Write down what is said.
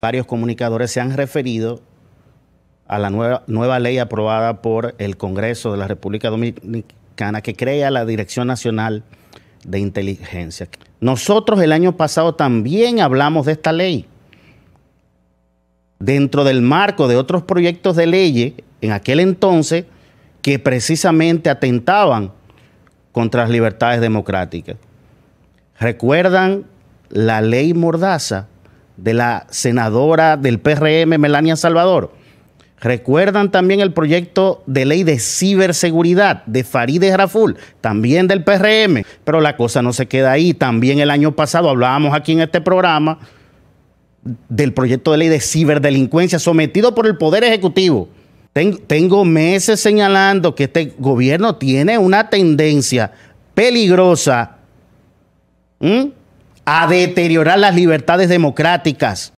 varios comunicadores se han referido a la nueva, nueva ley aprobada por el Congreso de la República Dominicana que crea la Dirección Nacional de Inteligencia. Nosotros el año pasado también hablamos de esta ley. Dentro del marco de otros proyectos de ley en aquel entonces, que precisamente atentaban contra las libertades democráticas. ¿Recuerdan la ley Mordaza? de la senadora del PRM, Melania Salvador. Recuerdan también el proyecto de ley de ciberseguridad de Farideh Raful, también del PRM, pero la cosa no se queda ahí. También el año pasado hablábamos aquí en este programa del proyecto de ley de ciberdelincuencia sometido por el Poder Ejecutivo. Tengo meses señalando que este gobierno tiene una tendencia peligrosa a deteriorar las libertades democráticas.